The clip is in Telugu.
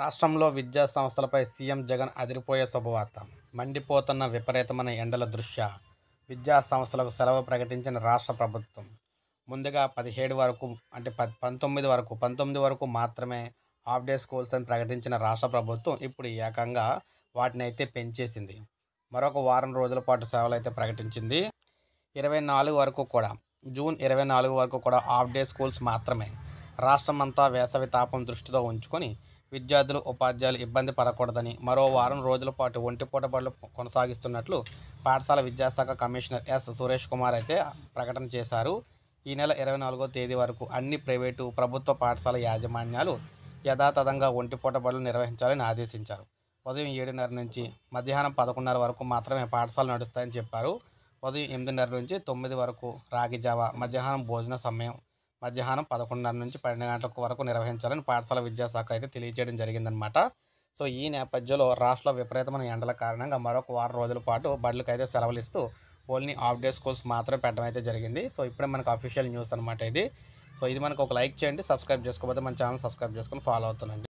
రాష్ట్రంలో విద్యా సంస్థలపై సీఎం జగన్ అదిరిపోయే శుభవార్త మండిపోతున్న విపరీతమైన ఎండల దృశ్య విద్యా సంస్థలకు సెలవు ప్రకటించిన రాష్ట్ర ప్రభుత్వం ముందుగా పదిహేడు వరకు అంటే పంతొమ్మిది వరకు పంతొమ్మిది వరకు మాత్రమే హాఫ్ డే స్కూల్స్ అని ప్రకటించిన రాష్ట్ర ప్రభుత్వం ఇప్పుడు ఏకంగా వాటిని అయితే పెంచేసింది మరొక వారం రోజుల పాటు సెలవులు అయితే ప్రకటించింది ఇరవై నాలుగు వరకు కూడా జూన్ ఇరవై నాలుగు వరకు కూడా హాఫ్ డే స్కూల్స్ మాత్రమే రాష్ట్రమంతా వేసవి తాపం దృష్టితో ఉంచుకొని విద్యార్థులు ఉపాధ్యాయులు ఇబ్బంది పడకూడదని మరో వారం రోజుల పాటు ఒంటిపూట బడులు కొనసాగిస్తున్నట్లు పాఠశాల విద్యాశాఖ కమిషనర్ ఎస్ సురేష్ కుమార్ అయితే ప్రకటన చేశారు ఈ నెల ఇరవై నాలుగో తేదీ వరకు అన్ని ప్రైవేటు ప్రభుత్వ పాఠశాల యాజమాన్యాలు యథాతథంగా ఒంటిపూట బడులు నిర్వహించాలని ఆదేశించారు ఉదయం ఏడున్నర నుంచి మధ్యాహ్నం పదకొండున్నర వరకు మాత్రమే పాఠశాలలు నడుస్తాయని చెప్పారు ఉదయం ఎనిమిదిన్నర నుంచి తొమ్మిది వరకు రాగి జావ మధ్యాహ్నం భోజన సమయం మధ్యాహ్నం పదకొండున్నర నుంచి పన్నెండు గంటల వరకు నిర్వహించాలని పాఠశాల విద్యాశాఖ అయితే తెలియజేయడం జరిగిందనమాట సో ఈ నేపథ్యంలో రాష్ట్ర విపరీతమైన ఎండల కారణంగా మరొక వారం రోజుల పాటు బడులకు అయితే సెలవులు ఇస్తూ ఓన్లీ ఆఫ్ డే స్కూల్స్ మాత్రమే పెట్టడం అయితే జరిగింది సో ఇప్పుడే మనకు అఫీషియల్ న్యూస్ అనమాట ఇది సో ఇది మనకు ఒక లైక్ చేయండి సబ్స్క్రైబ్ చేసుకోకపోతే మన ఛానల్ సబ్స్క్రైబ్ చేసుకొని ఫాలో అవుతుందండి